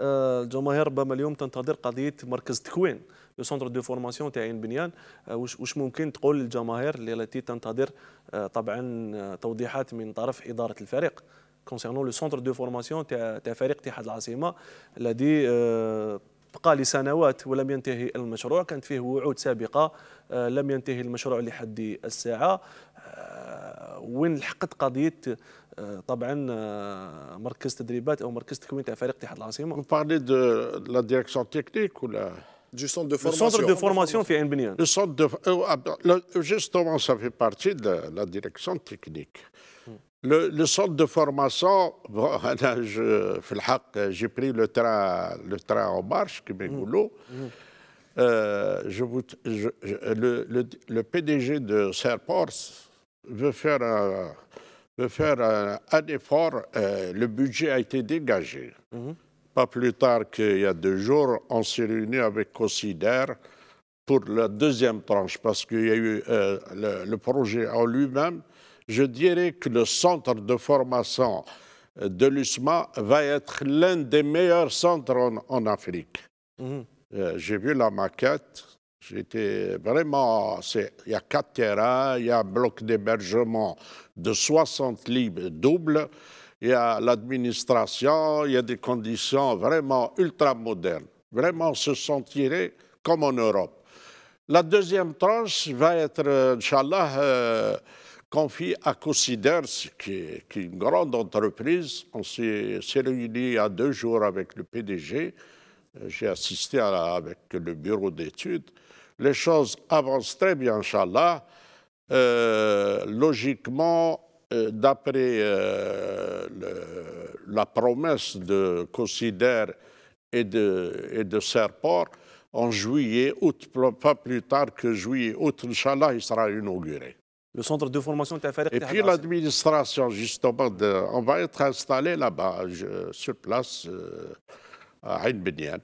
آه، الجماهير ربما اليوم تنتظر قضيه مركز تكوين لو سونتر دو فورماسيون تاع عين بنيان آه، واش واش ممكن تقول للجماهير التي تنتظر آه، طبعا توضيحات من طرف اداره الفريق كونسيرنون لو سونتر دو فورماسيون تاع تاع فريق اتحاد العاصمه الذي بقى لسنوات ولم ينتهي المشروع كانت فيه وعود سابقه لم ينتهي المشروع لحد الساعه وين لحقت قضيه طبعا مركز تدريبات او مركز تكوين تاع فريق اتحاد العاصمه بارلي دو لا ديريكسيون تكنيك ولا du centre de formation. Le centre de formation fait Benyan. Le centre de, justement, ça fait partie de la, direction technique. Le, le centre de formation, bon, j'ai pris le train, le train en marche, qui euh, je, je, le, le, le PDG de Serports, veut faire, un, euh, veut faire euh, effort, euh, le budget a été dégagé. Mhm. Pas plus tard qu'il y a deux jours, on s'est réunis avec COSIDER pour la deuxième tranche, parce qu'il y a eu le, projet en lui-même. Je dirais que le centre de formation de l'USMA va être l'un des meilleurs centres en, Afrique. Mhm. J'ai vu la maquette, J'étais vraiment. Il y a quatre terrains, il y a un bloc d'hébergement de 60 libres doubles, il y a l'administration, il y a des conditions vraiment ultra Vraiment, se sentirait comme en Europe. La deuxième tranche va être, Inch'Allah, euh, confiée à Cosiders, qui, est une grande entreprise. On s'est réunis a deux jours avec le PDG. Euh, j'ai assisté à avec le bureau d'études, les choses avancent très bien, Inch'Allah. Euh, logiquement, euh, d'après la promesse de Considère et de, et Serport, en juillet, août, pas plus tard que juillet, août, Inch'Allah, il sera inauguré. Le centre de formation de Et puis l'administration, justement, on va être installé là-bas, sur place. Uh, I hadn't been yet,